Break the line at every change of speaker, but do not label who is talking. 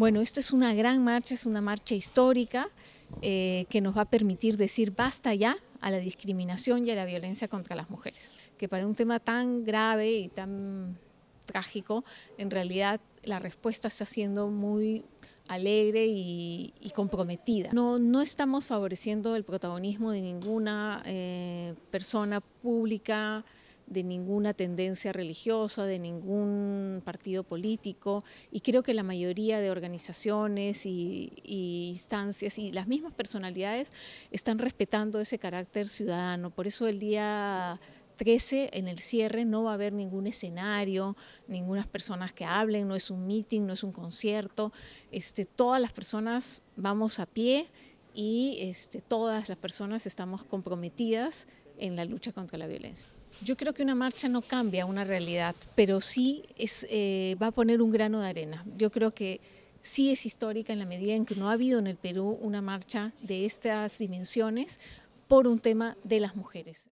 Bueno, esto es una gran marcha, es una marcha histórica eh, que nos va a permitir decir basta ya a la discriminación y a la violencia contra las mujeres, que para un tema tan grave y tan trágico, en realidad la respuesta está siendo muy alegre y, comprometida. No, estamos favoreciendo el protagonismo de ninguna eh, persona pública, de ninguna tendencia religiosa, de ningún partido político, y creo que la mayoría de organizaciones y, instancias y las mismas personalidades están respetando ese carácter ciudadano. Por eso el día 13, en el cierre, no va a haber ningún escenario, ninguna personas que hablen, no es un meeting, no es un concierto, este, todas las personas vamos a pie y este, todas las personas estamos comprometidas en la lucha contra la violencia. Yo creo que una marcha no cambia una realidad, pero sí es, eh, va a poner un grano de arena. Yo creo que sí es histórica en la medida en que no ha habido en el Perú una marcha de estas dimensiones por un tema de las mujeres.